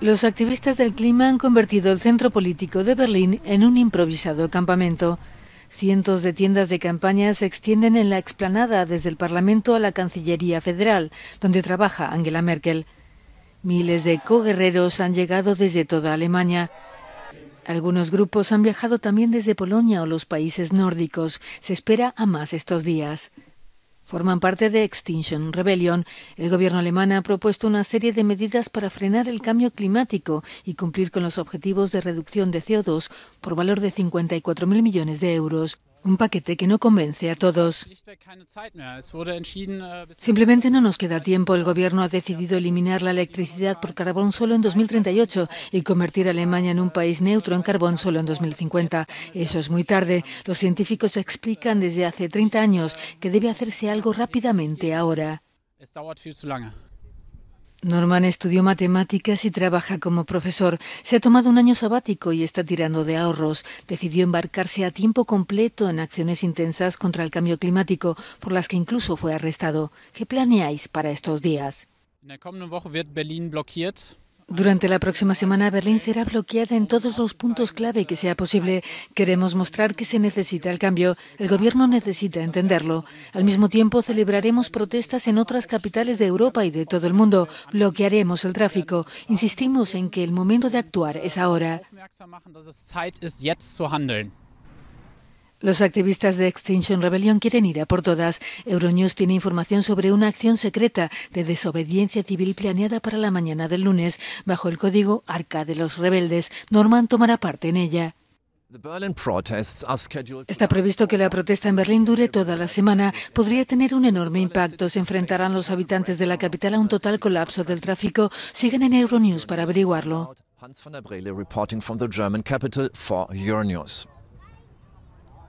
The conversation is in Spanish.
Los activistas del clima han convertido el centro político de Berlín en un improvisado campamento. Cientos de tiendas de campaña se extienden en la explanada desde el Parlamento a la Cancillería Federal, donde trabaja Angela Merkel. Miles de co-guerreros han llegado desde toda Alemania. Algunos grupos han viajado también desde Polonia o los países nórdicos. Se espera a más estos días. Forman parte de Extinction Rebellion. El gobierno alemán ha propuesto una serie de medidas para frenar el cambio climático y cumplir con los objetivos de reducción de CO2 por valor de 54.000 millones de euros. Un paquete que no convence a todos. Simplemente no nos queda tiempo. El gobierno ha decidido eliminar la electricidad por carbón solo en 2038 y convertir a Alemania en un país neutro en carbón solo en 2050. Eso es muy tarde. Los científicos explican desde hace 30 años que debe hacerse algo rápidamente ahora. Norman estudió matemáticas y trabaja como profesor. Se ha tomado un año sabático y está tirando de ahorros. Decidió embarcarse a tiempo completo en acciones intensas contra el cambio climático, por las que incluso fue arrestado. ¿Qué planeáis para estos días? Durante la próxima semana, Berlín será bloqueada en todos los puntos clave que sea posible. Queremos mostrar que se necesita el cambio. El gobierno necesita entenderlo. Al mismo tiempo, celebraremos protestas en otras capitales de Europa y de todo el mundo. Bloquearemos el tráfico. Insistimos en que el momento de actuar es ahora. Los activistas de Extinction Rebellion quieren ir a por todas. Euronews tiene información sobre una acción secreta de desobediencia civil planeada para la mañana del lunes bajo el código Arca de los Rebeldes. Norman tomará parte en ella. Está previsto que la protesta en Berlín dure toda la semana. Podría tener un enorme impacto. Se enfrentarán los habitantes de la capital a un total colapso del tráfico. Sigan en Euronews para averiguarlo. Hans reporting from the Euronews.